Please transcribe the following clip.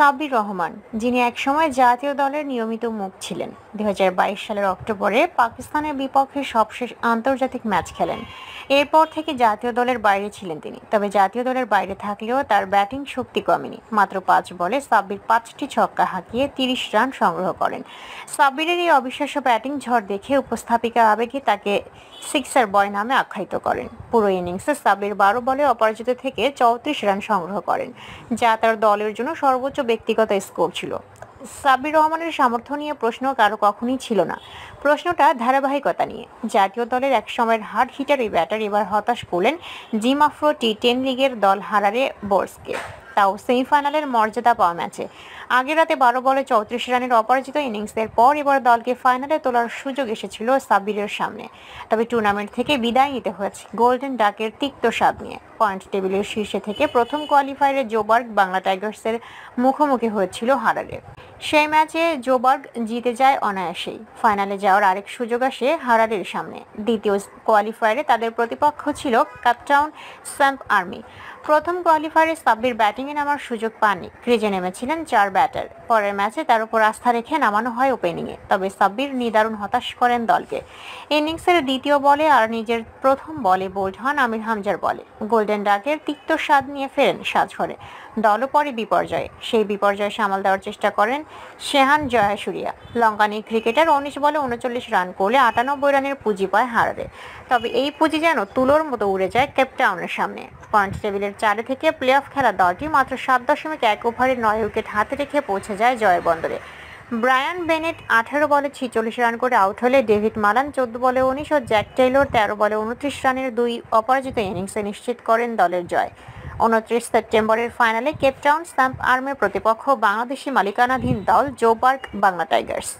সাব্বির রহমান যিনি একসময় জাতীয় দলের নিয়মিত মুখ ছিলেন দু সালের অক্টোবরে পাকিস্তানের বিপক্ষে সবশেষ আন্তর্জাতিক ম্যাচ খেলেন এরপর থেকে জাতীয় দলের বাইরে ছিলেন তিনি তবে জাতীয় দলের বাইরে থাকলেও তার ব্যাটিং শক্তি কমেনি মাত্র পাঁচ বলে সাব্বির পাঁচটি ছক্কা হাঁকিয়ে তিরিশ রান সংগ্রহ করেন সাব্বিরের এই অবিশ্বাস্য ব্যাটিং ঝড় দেখে উপস্থাপিকা আবেগে তাকে সিক্সার বয় নামে আখ্যায়িত করেন পুরো ইনিংসে সাব্বির বারো বলে অপরাজিত থেকে চৌত্রিশ রান সংগ্রহ করেন যা তার দলের জন্য সর্বোচ্চ ব্যক্তিগত স্কোর ছিল সাব্বির রহমানের সামর্থ্য নিয়ে প্রশ্ন কারো কখনই ছিল না প্রশ্নটা ধারাবাহিকতা নিয়ে জাতীয় দলের এক সময়ের হার্ড হিটার এই ব্যাটার এবার হতাশ করলেন জিম আফ্রো টি টেন লিগের দল হারারে বোর্সকে তাও সেমিফাইনালের মর্যাদা পাওয়া ম্যাচে আগের রাতে বারো বলে চৌত্রিশ রানের অপরাজিত ইনিংসের পর এবার দলকে ফাইনালে তোলার সুযোগ এসেছিল সাব্বিরের সামনে তবে টুর্নামেন্ট থেকে বিদায় নিতে হয়েছে গোল্ডেন ডাকের তিক্ত স্বাদ নিয়ে পয়েন্ট টেবিলের শীর্ষে থেকে প্রথম কোয়ালিফায়ারে জোবার্গ বাংলা টাইগার্সের মুখোমুখি হয়েছিল হারারে সেই ম্যাচে জোবার্গ জিতে যায় অনায়াসেই ফাইনালে যাওয়ার আরেক সুযোগ আসে হারারের সামনে দ্বিতীয় কোয়ালিফায়ারে তাদের প্রতিপক্ষ ছিল কাপটাউন স্যাম্প আর্মি প্রথম কোয়ালিফায়ারে সাব্বির ব্যাটিংয়ে নামার সুযোগ পাননি ক্রিজে নেমেছিলেন চার ব্যাটার পরের ম্যাচে তার উপর আস্থা রেখে নামানো হয় ওপেনিংয়ে তবে সাব্বির নিদারুণ হতাশ করেন দলকে ইনিংসের দ্বিতীয় বলে আর নিজের প্রথম বলে বোল্ড হন আমির হামজার বলে গোল্ডেন গোল্ডেন ডাকের তিক্ত স্বাদ নিয়ে ফেরেন সাজঘরে দলও পরে বিপর্যয়ে সেই বিপর্যয় সামাল দেওয়ার চেষ্টা করেন শেহান জয়াসুরিয়া লঙ্কানি ক্রিকেটার উনিশ বলে উনচল্লিশ রান করলে আটানব্বই রানের পুঁজি পায় হারারে তবে এই পুঁজি যেন তুলোর মতো উড়ে যায় কেপটাউনের সামনে পয়েন্ট টেবিলের চারে থেকে প্লে অফ খেলা দলটি মাত্র সাত দশমিক এক ওভারে নয় উইকেট হাতে রেখে পৌঁছে যায় জয়বন্দরে ব্রায়ান বেনেট আঠারো বলে ছিচল্লিশ রান করে আউট হলে ডেভিড মালান চোদ্দ বলে উনিশ ও জ্যাক টেইলর তেরো বলে উনত্রিশ রানের দুই অপরাজিত ইনিংসে নিশ্চিত করেন দলের জয় উনত্রিশ সেপ্টেম্বরের ফাইনালে কেপটাউন স্ট্যাম্প আর্মের প্রতিপক্ষ বাংলাদেশি মালিকানাধীন দল জোবার্ক বাংলা টাইগার্স